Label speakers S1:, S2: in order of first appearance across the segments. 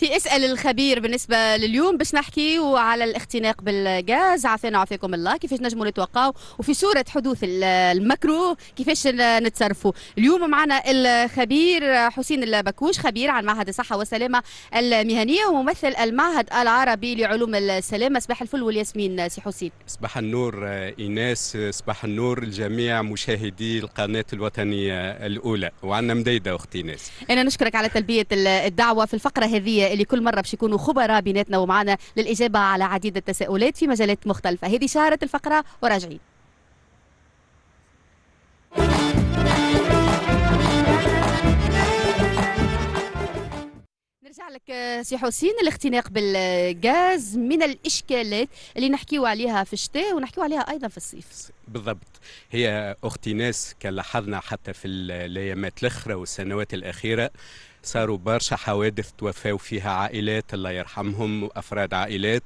S1: في اسال الخبير بالنسبه لليوم باش نحكيو على الاختناق بالغاز عافانا وعافاكم الله كيفاش نجموا نتوقعوا وفي صوره حدوث المكروه كيفاش نتصرفوا اليوم معنا الخبير حسين البكوش خبير عن معهد الصحه والسلامه المهنيه وممثل المعهد العربي لعلوم السلامه صباح الفل والياسمين سي حسين
S2: صباح النور ايناس صباح النور الجميع مشاهدي القناه الوطنيه الاولى وعنا مديده اختي ناس
S1: انا نشكرك على تلبيه الدعوه في الفقره هذه اللي كل مره باش يكونوا خبراء بيناتنا ومعنا للاجابه على عديد التساؤلات في مجالات مختلفه هذه شهره الفقره وراجعين نرجع لك آه، سي حسين الاختناق بالغاز من الاشكالات اللي نحكيو عليها في الشتاء ونحكيو عليها ايضا في الصيف
S2: بالضبط هي اختي ناس كان لاحظنا حتى في الايامات الاخرى والسنوات الاخيره صاروا برشا حوادث توفاو فيها عائلات الله يرحمهم وافراد عائلات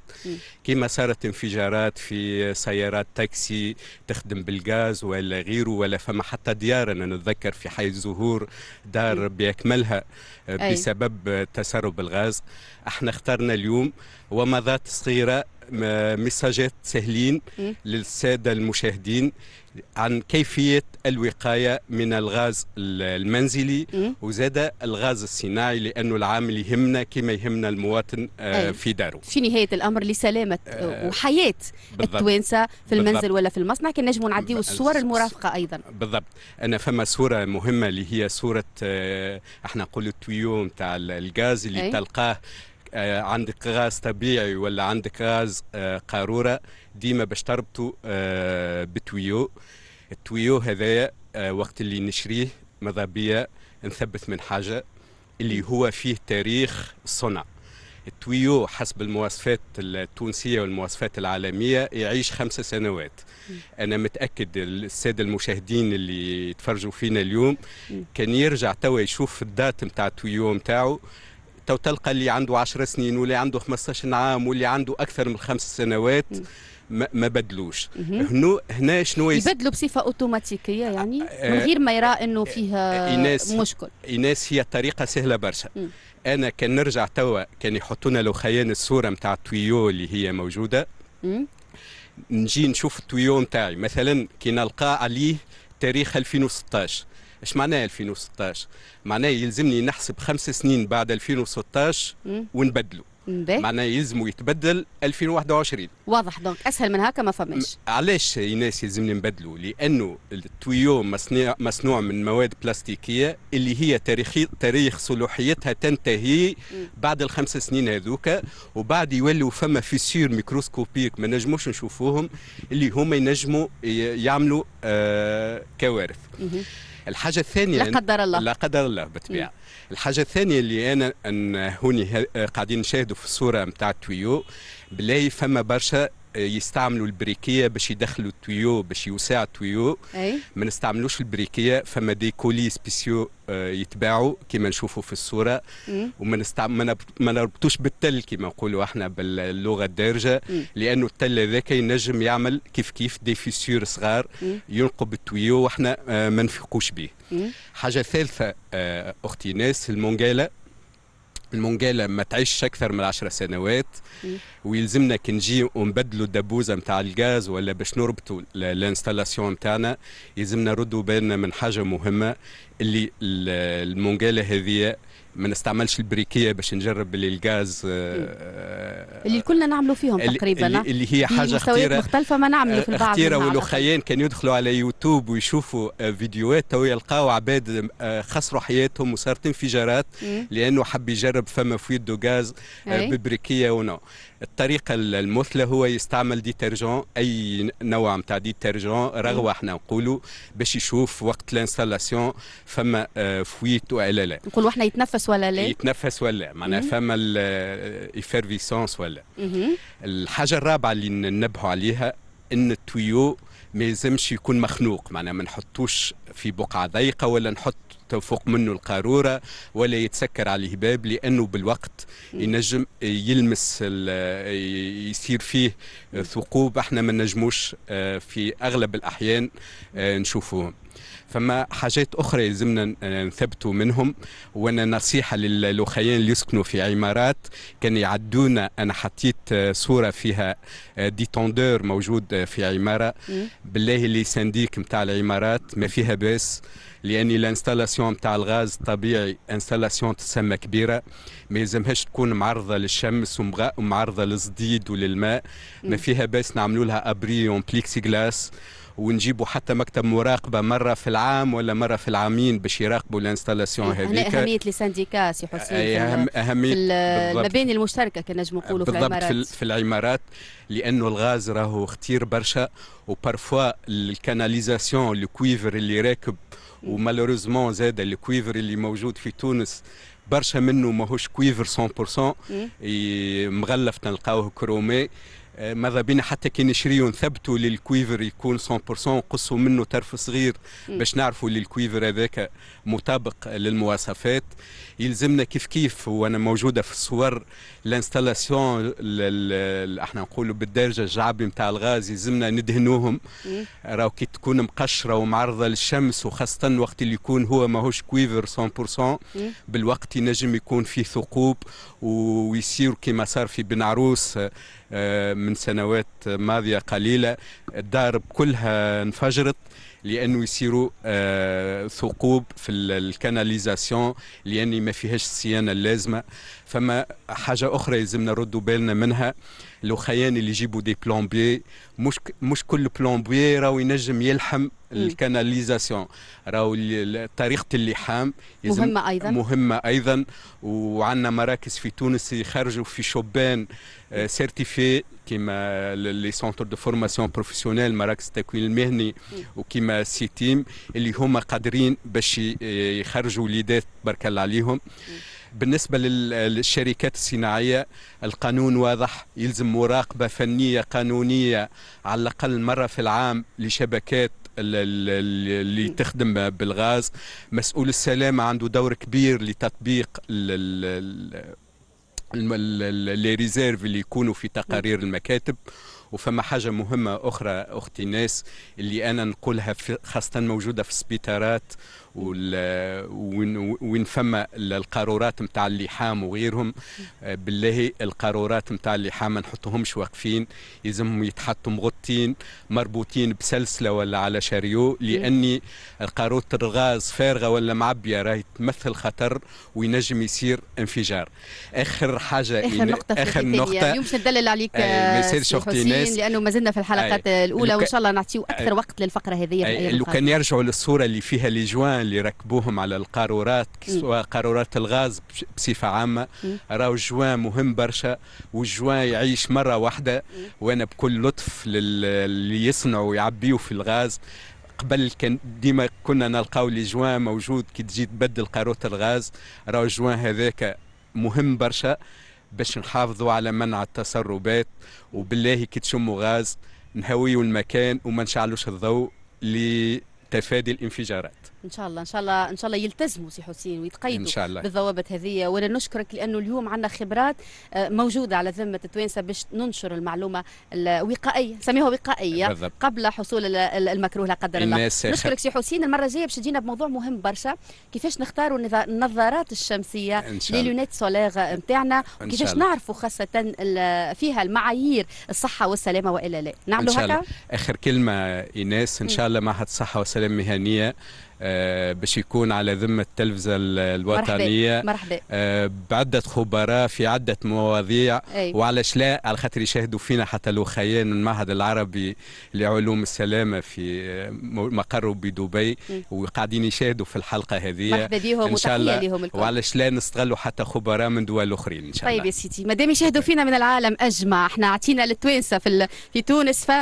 S2: كما صارت انفجارات في سيارات تاكسي تخدم بالغاز ولا غيره ولا فما حتى ديار انا نتذكر في حي الزهور دار باكملها آه، بسبب تسرب الغاز احنا اخترنا اليوم ومضات صغيره مساجات سهلين للساده المشاهدين عن كيفيه الوقايه من الغاز المنزلي وزاد الغاز الصناعي لانه العامل يهمنا كما يهمنا المواطن آه، في داره
S1: في نهايه الامر لسلامه آه، آه، وحياه التوانسه في المنزل ولا في المصنع كان نجموا نعديو الصور المرافقه ايضا
S2: بالضبط انا فما صوره مهمه اللي هي صوره احنا نقولوا التويو نتاع الغاز اللي تلقاه آه، عندك غاز طبيعي ولا عندك غاز آه، قاروره ديما باش تربطو آه، بتويو التويو هذايا وقت اللي نشريه ماذا بيا نثبت من حاجه اللي هو فيه تاريخ الصنع التويو حسب المواصفات التونسيه والمواصفات العالميه يعيش خمسة سنوات انا متاكد الساده المشاهدين اللي يتفرجوا فينا اليوم كان يرجع توا يشوف الدات نتاع التويو نتاعو تو تلقى اللي عنده 10 سنين واللي عنده 15 عام واللي عنده اكثر من خمس سنوات ما بدلوش هنا هنا شنو يبدلوا
S1: بصفه اوتوماتيكيه يعني آه، من غير ما يرى انه فيها إيناس آه، مشكل
S2: ايناس هي طريقه سهله برشا انا كان نرجع توا كان يحطونا لو خيان الصوره نتاع التويو اللي هي موجوده مم. نجي نشوف التويو نتاعي مثلا كي نلقى عليه تاريخ 2016 اش معناه 2016 معناه يلزمني نحسب خمس سنين بعد 2016 ونبدله معناه يلزم يتبدل 2021
S1: واضح دونك اسهل من هكا ما فماش
S2: علاش الناس يلزمني نبدلو لانه التويو مصنوع من مواد بلاستيكيه اللي هي تاريخي تاريخ صلاحيتها تنتهي بعد الخمس سنين هذوك وبعد يولوا فما فيسير ميكروسكوبيك ما نجموش نشوفوهم اللي هما ينجموا يعملوا آه كوارث الحاجه الثانيه لا قدر الله لا قدر الله بالطبيعه الحاجه الثانيه اللي انا ان هوني قاعدين نشاهدوا في الصوره نتاع تويو بلاي فما برشا يستعملوا البريكيه باش يدخلوا التويو باش يوسع التويو أي؟ ما نستعملوش البريكيه فما دي كولي سبيسيو آه، يتباعوا كما نشوفوا في الصوره وما نستعمل ما نربطوش بالتل كما نقولوا احنا باللغه الدارجه لانه التل هذاك ينجم يعمل كيف كيف دي فيسيور صغار ينقب التويو واحنا آه، ما نفيقوش به حاجه ثالثه آه، اختي ناس المونجاله المونجالا ما تعيش اكثر من 10 سنوات ويلزمنا كي نجي ونبدلوا الدبوزه نتاع الغاز ولا باش نربطوا الانستالاسيون نتاعنا يلزمنا نردوا بالنا من حاجه مهمه اللي المونجالا هذه ما نستعملش البريكيه باش نجرب اللي الغاز آه،
S1: اللي كلنا نعملوا فيهم تقريبا اللي, آه، اللي هي حاجه خطيره مختلفه ما نعملوا في آه، البعض خطيره والاخيان
S2: كان يدخلوا على يوتيوب ويشوفوا فيديوهات تو يلقاو عباد خسروا حياتهم وصارت انفجارات لانه حب يجرب فما في دو غاز ببريكيه ونو الطريقه المثلى هو يستعمل ديترجون اي نوع نتاع ديترجون رغوه احنا نقولوا باش يشوف وقت لانستالاسيون فما فويت والا لا
S1: نقولوا احنا يتنفس يتنفس ولا لا
S2: يتنفس ولا معناها فما الافيرفيسونس ولا الحاجه الرابعه اللي ننبهوا عليها ان التويو ما يلزمش يكون مخنوق معناها ما نحطوش في بقعه ضيقه ولا نحط فوق منه القاروره ولا يتسكر عليه باب لانه بالوقت ينجم يلمس يصير فيه ثقوب احنا ما نجموش آه، في اغلب الاحيان آه، نشوفوهم فما حاجات أخرى يلزمنا نثبتوا منهم وأنا نصيحة للخيان اللي يسكنوا في عمارات كان يعدونا أنا حطيت صورة فيها ديتوندور آه، موجود آه، في عمارة بالله اللي سنديك متاع العمارات ما فيها باس لان الانستالاسيون نتاع الغاز الطبيعي انستالاسيون تسمى كبيره ما يلزمهاش تكون معرضه للشمس ومعرضه للصديد وللماء ما فيها باس نعملوا لها ابري اون بليكسي جلاس ونجيبوا حتى مكتب مراقبه مره في العام ولا مره في العامين باش يراقبوا الانستالاسيون هذيك اهميه
S1: لي سانديكا سي حسين أهم
S2: اهميه المباني
S1: المشتركه كنجم نقولوا في العمارات
S2: بالضبط في العمارات لانه الغاز راهو خطير برشا وبارفوا الكاناليزاسيون الكويفر اللي راكب ومالوريزمون زاد الكويفر اللي موجود في تونس برشا منه ماهوش كويفر 100% مغلف تلقاوه كرومي آه، ماذا بينا حتى كي نشريو نثبتوا للكويفر يكون 100% نقصوا منه طرف صغير باش نعرفوا للكويفر هذاك مطابق للمواصفات يلزمنا كيف كيف وانا موجوده في الصور لانستالاسيون احنا نقولوا بالدرجه الجعبي نتاع الغاز يلزمنا ندهنوهم راهو كي تكون مقشره ومعرضه للشمس وخاصه وقت اللي يكون هو ماهوش كويفر 100% بالوقت ينجم يكون فيه ثقوب ويصير كما صار في بن عروس آه، من سنوات ماضيه قليله الدار كلها انفجرت لانه يصيروا آه، ثقوب في الكاناليزاسيون لان ما فيهاش الصيانه اللازمه فما حاجه اخرى يلزمنا نردوا بالنا منها خيان اللي يجيبوا دي بلومبيي مش مش كل بلومبيي راهو ينجم يلحم الكاناليزاسيون راهو طريقه اللحام مهمه ايضا مهمه ايضا وعندنا مراكز في تونس يخرجوا في شبان آه، سيرتيفي كيما لي سونتر دو فورماسيون بروفيسيونيل مراكز التكوين المهني وكيما سيتيم اللي هما قادرين باش يخرجوا وليدات بارك الله عليهم مم. بالنسبة للشركات الصناعية القانون واضح يلزم مراقبة فنية قانونية على الأقل مرة في العام لشبكات اللي تخدم بالغاز مسؤول السلامة عنده دور كبير لتطبيق لي ريزيرف اللي يكونوا في تقارير المكاتب وفما حاجه مهمه اخرى اختي ناس اللي انا نقولها خاصه موجوده في السبيطارات وين فما القارورات نتاع اللحام وغيرهم آه، بالله القارورات نتاع اللحام ما نحطوهمش واقفين يلزمهم يتحطوا مغطين مربوطين بسلسله ولا على شاريو لاني قاروره الغاز فارغه ولا معبيه راهي تمثل خطر وينجم يصير انفجار اخر حاجه اخر نقطه اخر نقطه مش
S1: ندلل عليك آه، ما يصيرش آه، اختي ناس الناس لانه ما زلنا في الحلقات أي. الاولى وان شاء الله نعطيو اكثر وقت للفقره هذه لو كان
S2: يرجعوا للصوره اللي فيها ليجوان اللي ركبوهم على القارورات سواء قارورات الغاز بصفه عامه راهو الجوان مهم برشا والجوان يعيش مره واحده وانا بكل لطف اللي يصنعوا ويعبيوا في الغاز قبل كان ديما كنا نلقاو لي جوان موجود كي تجي تبدل قاروره الغاز راهو الجوان هذاك مهم برشا باش نحافظوا على منع التسربات وبالله كي تشموا غاز نهويوا المكان وما نشعلوش الضوء لتفادي الانفجارات
S1: ان شاء الله ان شاء الله ان شاء الله يلتزموا سي حسين ويتقيدوا إن شاء الله. بالضوابط هذه وانا نشكرك لانه اليوم عندنا خبرات آه، موجوده على ذمه التوانسه باش ننشر المعلومه الوقائيه نسميها وقائيه بالضبط. قبل حصول المكروه لا قدر الله نشكرك سي حسين المره الجايه باش تجينا بموضوع مهم برشا كيفاش نختاروا النظارات الشمسيه لي لونيت سولير نتاعنا وكيفاش نعرفوا خاصه فيها المعايير الصحه والسلامه والا لا نعملوا هكا
S2: اخر كلمه ايناس ان شاء الله معهد الصحه والسلامه المهنيه آه، باش يكون على ذمة التلفزة الوطنية مرحبا. مرحبا. آه، بعدة خبراء في عدة مواضيع وعلى أيوة. وعلاش لا على خاطر يشاهدوا فينا حتى خيان من المعهد العربي لعلوم السلامة في آه، مقره بدبي وقاعدين يشاهدوا في الحلقة هذه مرحبا بهم وتحية لهم الكل. وعلاش لا نستغلوا حتى خبراء من دول أخرين
S1: إن شاء طيب الله طيب يا سيدي مادام يشاهدوا فينا من العالم أجمع احنا عطينا للتوانسة في, في تونس ف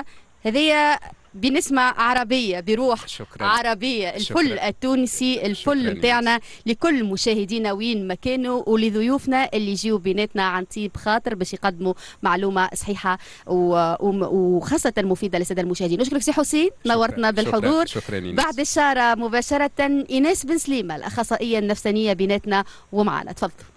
S1: هذه بنسمة عربية بروح شكرا. عربية الفل شكرا. التونسي الفل نتاعنا لكل مشاهدينا وين ما كانوا ولضيوفنا اللي يجيو بيناتنا عن طيب خاطر باش يقدموا معلومة صحيحة وخاصة مفيدة للسادة المشاهدين نشكرك سي حسين شكرا. نورتنا بالحضور شكرا. شكرا بعد الشارة مباشرة إيناس بن سليمة الأخصائية النفسانية بيناتنا ومعنا تفضل